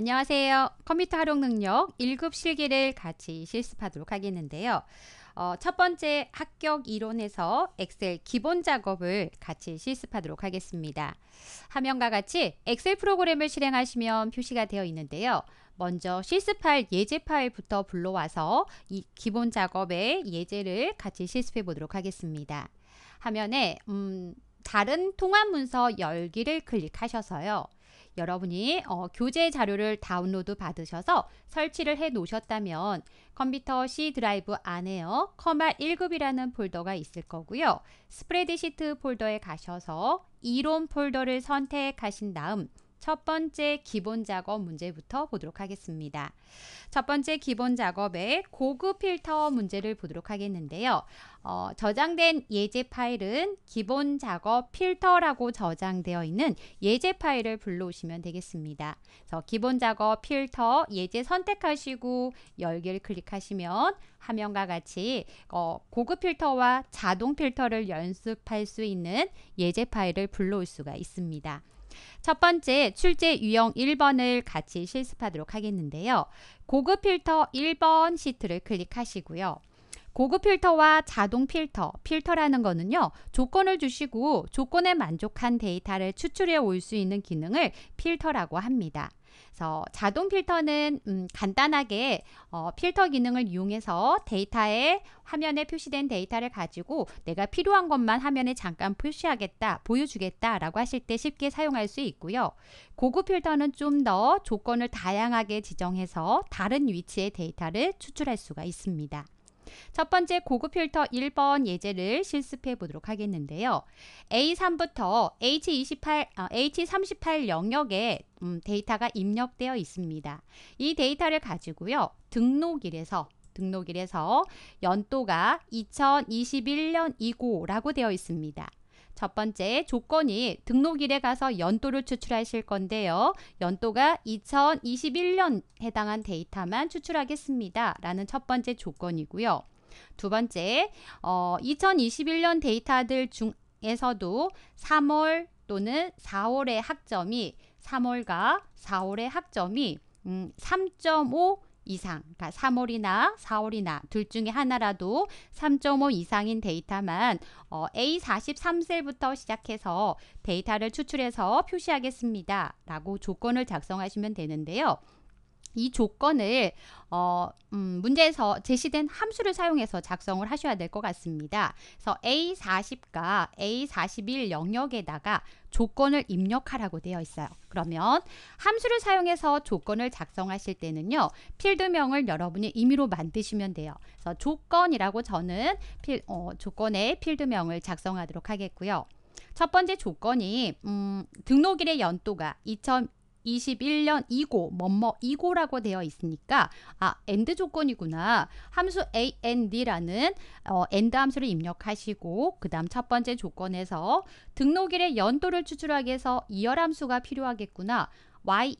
안녕하세요. 컴퓨터 활용 능력 1급 실기를 같이 실습하도록 하겠는데요. 어, 첫 번째 합격 이론에서 엑셀 기본 작업을 같이 실습하도록 하겠습니다. 화면과 같이 엑셀 프로그램을 실행하시면 표시가 되어 있는데요. 먼저 실습할 예제 파일부터 불러와서 이 기본 작업의 예제를 같이 실습해 보도록 하겠습니다. 화면에 음, 다른 통합 문서 열기를 클릭하셔서요. 여러분이 어, 교재 자료를 다운로드 받으셔서 설치를 해 놓으셨다면 컴퓨터 C 드라이브 안에요. 커마 1급이라는 폴더가 있을 거고요. 스프레드시트 폴더에 가셔서 이론 폴더를 선택하신 다음 첫 번째 기본 작업 문제부터 보도록 하겠습니다. 첫 번째 기본 작업의 고급 필터 문제를 보도록 하겠는데요. 어, 저장된 예제 파일은 기본 작업 필터라고 저장되어 있는 예제 파일을 불러오시면 되겠습니다. 그래서 기본 작업 필터 예제 선택하시고 열기를 클릭하시면 화면과 같이 어, 고급 필터와 자동 필터를 연습할 수 있는 예제 파일을 불러올 수가 있습니다. 첫 번째 출제 유형 1번을 같이 실습하도록 하겠는데요. 고급 필터 1번 시트를 클릭하시고요. 고급 필터와 자동 필터, 필터라는 거는요. 조건을 주시고 조건에 만족한 데이터를 추출해 올 수 있는 기능을 필터라고 합니다. 그래서 자동 필터는 음, 간단하게 어, 필터 기능을 이용해서 데이터에 화면에 표시된 데이터를 가지고 내가 필요한 것만 화면에 잠깐 표시하겠다, 보여주겠다 라고 하실 때 쉽게 사용할 수 있고요. 고급 필터는 좀 더 조건을 다양하게 지정해서 다른 위치의 데이터를 추출할 수가 있습니다. 첫 번째 고급 필터 1번 예제를 실습해 보도록 하겠는데요. A3부터 H28, 아, H38 영역에 음, 데이터가 입력되어 있습니다. 이 데이터를 가지고요. 등록일에서 등록일에서 연도가 2021년이고라고 되어 있습니다. 첫 번째 조건이 등록일에 가서 연도를 추출하실 건데요. 연도가 2021년 해당한 데이터만 추출하겠습니다. 라는 첫 번째 조건이고요. 두 번째, 어, 2021년 데이터들 중에서도 3월 또는 4월의 학점이 3월과 4월의 학점이 음, 3.5 이상, 그러니까 3월이나 4월이나 둘 중에 하나라도 3.5 이상인 데이터만 어, A43셀부터 시작해서 데이터를 추출해서 표시하겠습니다. 라고 조건을 작성하시면 되는데요. 이 조건을 어, 음, 문제에서 제시된 함수를 사용해서 작성을 하셔야 될 것 같습니다. 그래서 A40과 A41 영역에다가 조건을 입력하라고 되어 있어요. 그러면 함수를 사용해서 조건을 작성하실 때는요. 필드명을 여러분이 임의로 만드시면 돼요. 그래서 조건이라고 저는 필, 어, 조건의 필드명을 작성하도록 하겠고요. 첫 번째 조건이 음, 등록일의 연도가 2000, 2021년 이고 뭐뭐 이고라고 되어 있으니까 아 a n 조건이구나 함수 and라는 어, 드 n 함수를 입력하시고 그 다음 첫 번째 조건에서 등록일의 연도를 추출하기 위해서 이열 함수가 필요하겠구나 year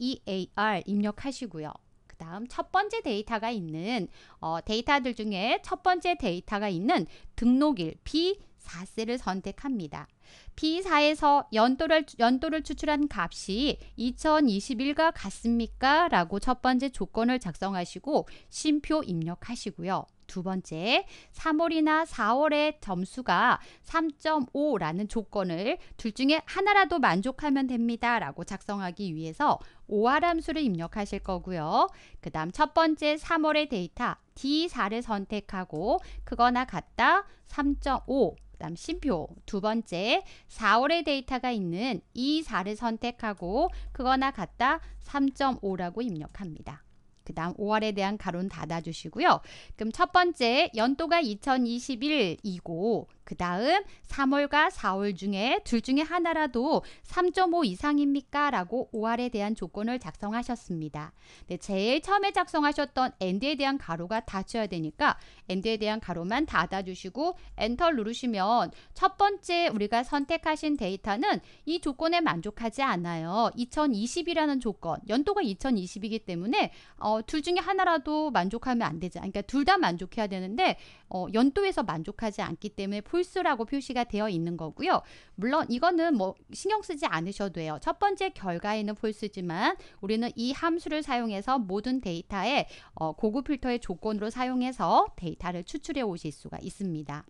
입력하시고요 그 다음 첫 번째 데이터가 있는 어, 데이터들 중에 첫 번째 데이터가 있는 등록일 b4셀을 선택합니다 B4에서 연도를, 연도를 추출한 값이 2021과 같습니까? 라고 첫 번째 조건을 작성하시고 심표 입력하시고요. 두 번째, 3월이나 4월의 점수가 3.5라는 조건을 둘 중에 하나라도 만족하면 됩니다. 라고 작성하기 위해서 오하람수를 입력하실 거고요. 그 다음 첫 번째 3월의 데이터 D4를 선택하고 그거나 같다 3.5 그다음 심표 두 번째 4월의 데이터가 있는 이 4를 선택하고 그거나 같다 3.5라고 입력합니다. 그 다음 5월에 대한 가론 닫아주시고요. 그럼 첫 번째 연도가 2021이고 그 다음 3월과 4월 중에 둘 중에 하나라도 3.5 이상입니까? 라고 5월에 대한 조건을 작성하셨습니다. 근 네, 제일 처음에 작성하셨던 엔드에 대한 가로가 닫혀야 되니까 엔드에 대한 가로만 닫아주시고 엔터 누르시면 첫 번째 우리가 선택하신 데이터는 이 조건에 만족하지 않아요. 2020이라는 조건, 연도가 2020이기 때문에 어, 둘 중에 하나라도 만족하면 안 되지. 그러니까 둘 다 만족해야 되는데 어, 연도에서 만족하지 않기 때문에 폴스라고 표시가 되어 있는 거고요. 물론 이거는 뭐 신경 쓰지 않으셔도 돼요. 첫 번째 결과에는 폴스지만 우리는 이 함수를 사용해서 모든 데이터에 어, 고급 필터의 조건으로 사용해서 데이터를 추출해 오실 수가 있습니다.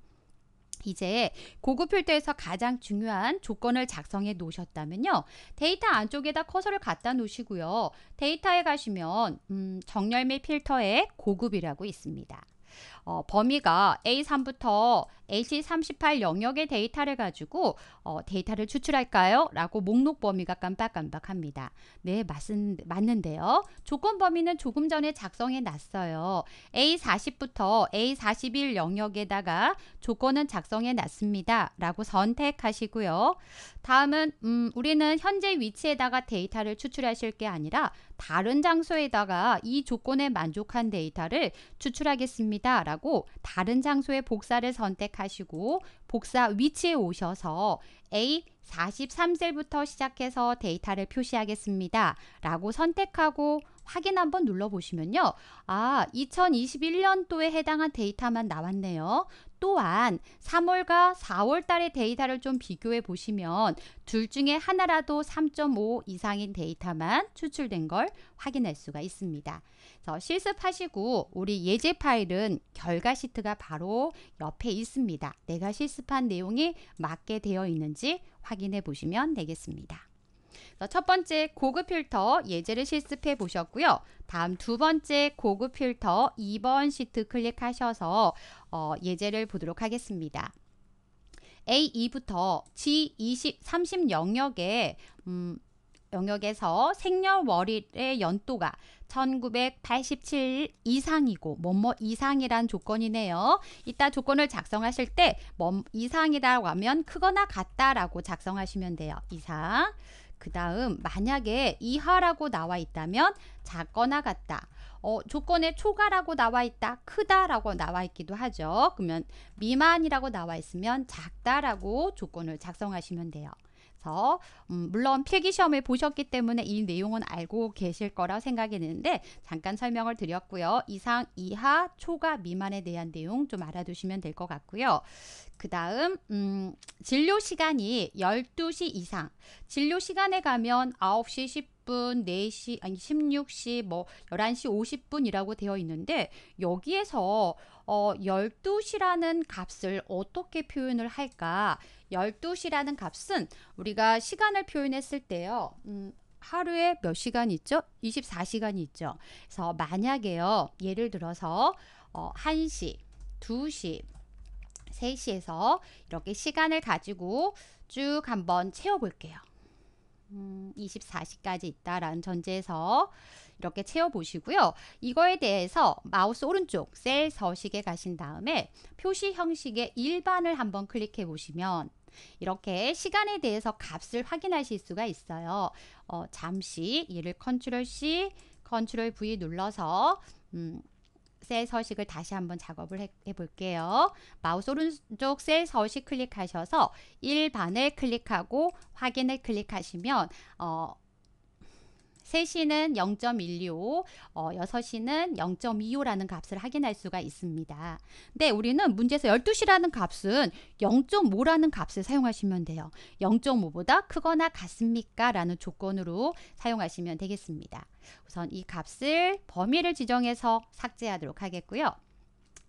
이제 고급 필터에서 가장 중요한 조건을 작성해 놓으셨다면요. 데이터 안쪽에다 커서를 갖다 놓으시고요. 데이터에 가시면 음, 정렬 및 필터에 고급이라고 있습니다. 어, 범위가 A3부터 AC38 영역의 데이터를 가지고 어, 데이터를 추출할까요? 라고 목록 범위가 깜빡깜빡합니다. 네, 맞은, 맞는데요. 조건 범위는 조금 전에 작성해 놨어요. A40부터 A41 영역에다가 조건은 작성해 놨습니다. 라고 선택하시고요. 다음은 음, 우리는 현재 위치에다가 데이터를 추출하실 게 아니라 다른 장소에다가 이 조건에 만족한 데이터를 추출하겠습니다. 라고 하고 다른 장소에 복사를 선택하시고 복사 위치에 오셔서 A 43셀부터 시작해서 데이터를 표시하겠습니다. 라고 선택하고 확인 한번 눌러보시면요. 아, 2021년도에 해당한 데이터만 나왔네요. 또한 3월과 4월 달의 데이터를 좀 비교해 보시면 둘 중에 하나라도 3.5 이상인 데이터만 추출된 걸 확인할 수가 있습니다. 그래서 실습하시고 우리 예제 파일은 결과 시트가 바로 옆에 있습니다. 내가 실습한 내용이 맞게 되어 있는지 확인해 보시면 되겠습니다. 첫 번째 고급 필터 예제를 실습해 보셨고요. 다음 두 번째 고급 필터 2번 시트 클릭하셔서 어, 예제를 보도록 하겠습니다. A2부터 G20, 30 영역에 음, 영역에서 생년월일의 연도가 1987 이상이고 뭐뭐 이상이란 조건이네요. 이따 조건을 작성하실 때뭐 이상이라고 하면 크거나 같다라고 작성하시면 돼요. 이상. 그 다음 만약에 이하라고 나와 있다면 작거나 같다. 어, 조건에 초과라고 나와 있다. 크다라고 나와 있기도 하죠. 그러면 미만이라고 나와 있으면 작다라고 조건을 작성하시면 돼요. 그래서 음, 물론 필기시험을 보셨기 때문에 이 내용은 알고 계실 거라 생각이 드는데 잠깐 설명을 드렸고요. 이상 이하 초과 미만에 대한 내용 좀 알아두시면 될 것 같고요. 그 다음 음, 진료 시간이 12시 이상 진료 시간에 가면 9시 10분 50분, 4시, 아니 16시, 뭐 11시 50분이라고 되어 있는데 여기에서 어 12시라는 값을 어떻게 표현을 할까? 12시라는 값은 우리가 시간을 표현했을 때요. 음, 하루에 몇 시간 있죠? 24시간이 있죠. 그래서 만약에요. 예를 들어서 어 1시, 2시, 3시에서 이렇게 시간을 가지고 쭉 한번 채워볼게요. 음, 24시까지 있다라는 전제에서 이렇게 채워보시고요. 이거에 대해서 마우스 오른쪽 셀 서식에 가신 다음에 표시 형식의 일반을 한번 클릭해 보시면 이렇게 시간에 대해서 값을 확인하실 수가 있어요. 어, 잠시 얘를 컨트롤 C, 컨트롤 V 눌러서 음, 셀 서식을 다시 한번 작업을 해, 볼게요 마우스 오른쪽 셀 서식 클릭하셔서 1반을 클릭하고 확인을 클릭하시면 어, 3시는 0.125, 어, 6시는 0.25라는 값을 확인할 수가 있습니다. 근데 우리는 문제에서 12시라는 값은 0.5라는 값을 사용하시면 돼요. 0.5보다 크거나 같습니까? 라는 조건으로 사용하시면 되겠습니다. 우선 이 값을 범위를 지정해서 삭제하도록 하겠고요.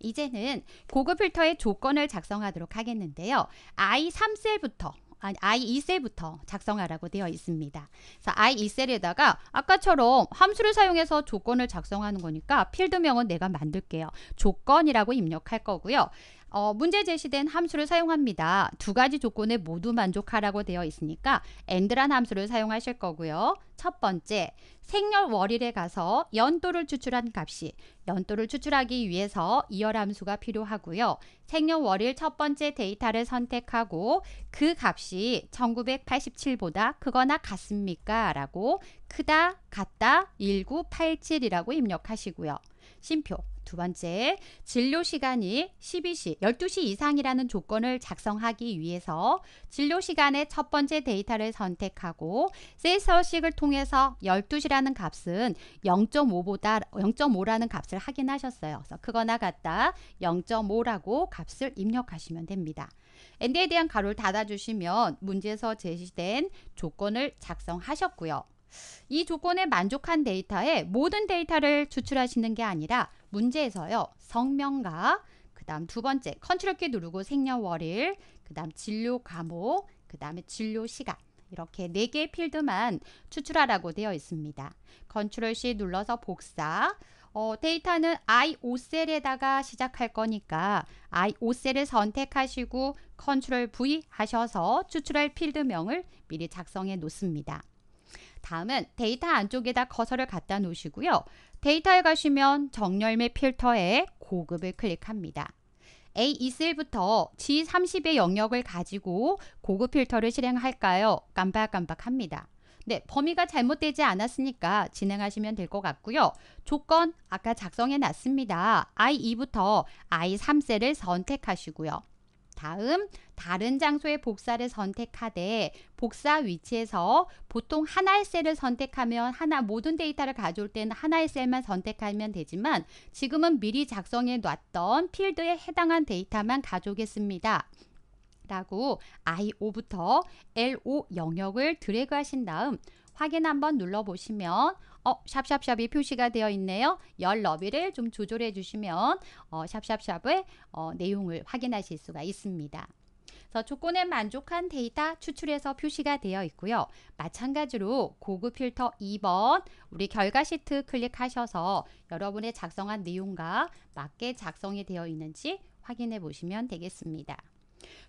이제는 고급 필터의 조건을 작성하도록 하겠는데요. I3셀부터 아니 I2셀부터 작성하라고 되어 있습니다. I2셀에다가 아까처럼 함수를 사용해서 조건을 작성하는 거니까 필드명은 내가 만들게요. 조건이라고 입력할 거고요. 어, 문제 제시된 함수를 사용합니다. 두 가지 조건에 모두 만족하라고 되어 있으니까 and란 함수를 사용하실 거고요. 첫 번째, 생년 월일에 가서 연도를 추출한 값이 연도를 추출하기 위해서 이열 함수가 필요하고요. 생년 월일 첫 번째 데이터를 선택하고 그 값이 1987보다 크거나 같습니까? 라고 크다, 같다, 1987이라고 입력하시고요. 심표. 두 번째, 진료 시간이 12시, 12시 이상이라는 조건을 작성하기 위해서 진료 시간의 첫 번째 데이터를 선택하고 세서식을 통해서 12시라는 값은 0.5보다 0.5라는 값을 확인하셨어요. 그래서 그거나 같다 0.5라고 값을 입력하시면 됩니다. 엔드에 대한 가로를 닫아주시면 문제에서 제시된 조건을 작성하셨고요. 이 조건에 만족한 데이터에 모든 데이터를 추출하시는 게 아니라 문제에서요. 성명과 그 다음 두 번째 컨트롤 키 누르고 생년월일 그 다음 진료 과목 그 다음에 진료 시간 이렇게 네개의 필드만 추출하라고 되어 있습니다. 컨트롤 C 눌러서 복사 어, 데이터는 I5셀에다가 시작할 거니까 I5셀을 선택하시고 컨트롤 V 하셔서 추출할 필드명을 미리 작성해 놓습니다. 다음은 데이터 안쪽에다 커서를 갖다 놓으시고요. 데이터에 가시면 정렬및 필터에 고급을 클릭합니다. a 2 1부터 G30의 영역을 가지고 고급 필터를 실행할까요? 깜빡깜빡합니다. 네, 범위가 잘못되지 않았으니까 진행하시면 될 것 같고요. 조건 아까 작성해 놨습니다. I2부터 I3셀을 선택하시고요. 다음 다른 장소의 복사를 선택하되 복사 위치에서 보통 하나의 셀을 선택하면 하나 모든 데이터를 가져올 때는 하나의 셀만 선택하면 되지만 지금은 미리 작성해 놨던 필드에 해당한 데이터만 가져오겠습니다. 라고 I5부터 L5 영역을 드래그 하신 다음 확인 한번 눌러보시면 어, 샵샵샵이 표시가 되어 있네요. 열 너비를 좀 조절해 주시면 어, 샵샵샵의 어, 내용을 확인하실 수가 있습니다. 그래서 조건에 만족한 데이터 추출해서 표시가 되어 있고요. 마찬가지로 고급 필터 2번 우리 결과 시트 클릭하셔서 여러분의 작성한 내용과 맞게 작성이 되어 있는지 확인해 보시면 되겠습니다.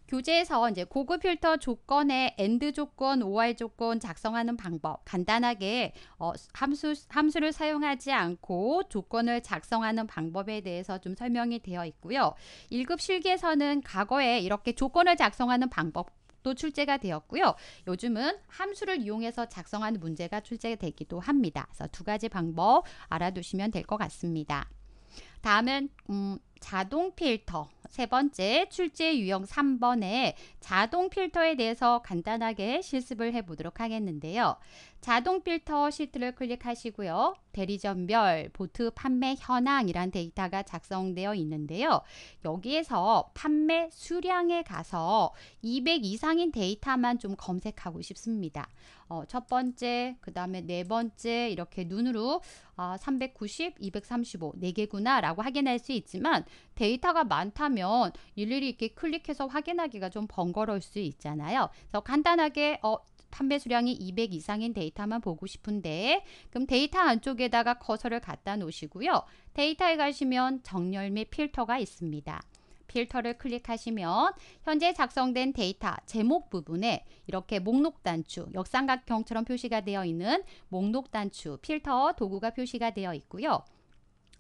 교재에서 이제 고급 필터 조건의 AND 조건, OR 조건 작성하는 방법 간단하게 어, 함수, 함수를 사용하지 않고 조건을 작성하는 방법에 대해서 좀 설명이 되어 있고요. 1급 실기에서는 과거에 이렇게 조건을 작성하는 방법 또 출제가 되었고요. 요즘은 함수를 이용해서 작성하는 문제가 출제되기도 합니다. 그래서 두 가지 방법 알아두시면 될 것 같습니다. 다음은 음, 자동 필터 세 번째 출제 유형 3번에 자동 필터에 대해서 간단하게 실습을 해 보도록 하겠는데요. 자동 필터 시트를 클릭하시고요. 대리점별 보트 판매 현황이란 데이터가 작성되어 있는데요. 여기에서 판매 수량에 가서 200 이상인 데이터만 좀 검색하고 싶습니다. 어, 첫 번째, 그 다음에 네 번째 이렇게 눈으로 아, 390, 235, 4개구나 라고 확인할 수 있지만 데이터가 많다면 일일이 이렇게 클릭해서 확인하기가 좀 번거로울 수 있잖아요. 그래서 간단하게 어, 판매 수량이 200 이상인 데이터만 보고 싶은데 그럼 데이터 안쪽에다가 커서를 갖다 놓으시고요. 데이터에 가시면 정렬 및 필터가 있습니다. 필터를 클릭하시면 현재 작성된 데이터 제목 부분에 이렇게 목록 단추, 역삼각형처럼 표시가 되어 있는 목록 단추, 필터 도구가 표시가 되어 있고요.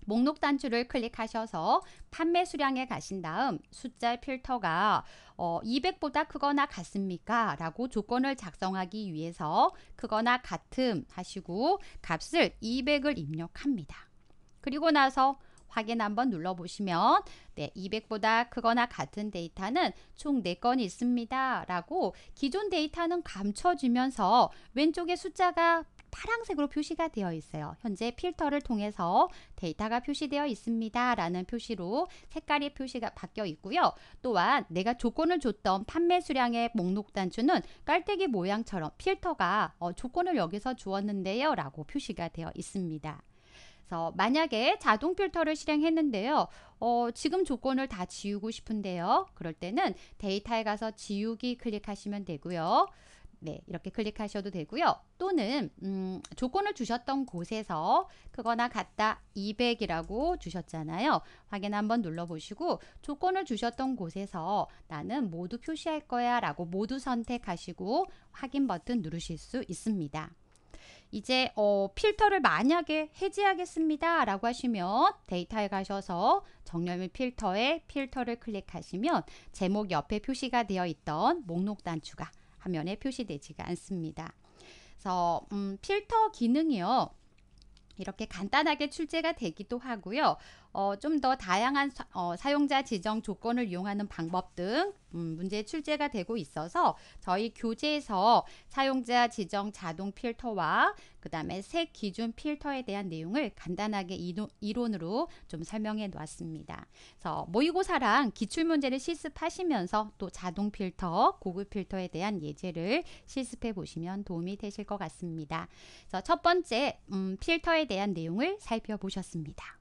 목록 단추를 클릭하셔서 판매 수량에 가신 다음 숫자 필터가 어, 200보다 크거나 같습니까? 라고 조건을 작성하기 위해서 크거나 같음 하시고 값을 200을 입력합니다. 그리고 나서 확인 한번 눌러보시면 네, 200보다 크거나 같은 데이터는 총 4건 있습니다. 라고 기존 데이터는 감춰지면서 왼쪽에 숫자가 파란색으로 표시가 되어 있어요. 현재 필터를 통해서 데이터가 표시되어 있습니다. 라는 표시로 색깔의 표시가 바뀌어 있고요. 또한 내가 조건을 줬던 판매 수량의 목록 단추는 깔때기 모양처럼 필터가 어, 조건을 여기서 주었는데요. 라고 표시가 되어 있습니다. 그래서 만약에 자동 필터를 실행했는데요. 어, 지금 조건을 다 지우고 싶은데요. 그럴 때는 데이터에 가서 지우기 클릭하시면 되고요. 네, 이렇게 클릭하셔도 되고요. 또는 음, 조건을 주셨던 곳에서 그거나 같다 200이라고 주셨잖아요. 확인 한번 눌러보시고 조건을 주셨던 곳에서 나는 모두 표시할 거야 라고 모두 선택하시고 확인 버튼 누르실 수 있습니다. 이제 어, 필터를 만약에 해지하겠습니다 라고 하시면 데이터에 가셔서 정렬 및 필터에 필터를 클릭하시면 제목 옆에 표시가 되어 있던 목록 단추가 화면에 표시되지가 않습니다. 그래서 음, 필터 기능이요. 이렇게 간단하게 출제가 되기도 하고요. 어, 좀 더 다양한 사, 어, 용자 지정 조건을 이용하는 방법 등 음, 문제 출제가 되고 있어서 저희 교재에서 사용자 지정 자동 필터와 그 다음에 새 기준 필터에 대한 내용을 간단하게 이론, 이론으로 좀 설명해 놓았습니다. 그래서 모의고사랑 기출문제를 실습하시면서 또 자동 필터, 고급 필터에 대한 예제를 실습해 보시면 도움이 되실 것 같습니다. 그래서 첫 번째 음, 필터에 대한 내용을 살펴보셨습니다.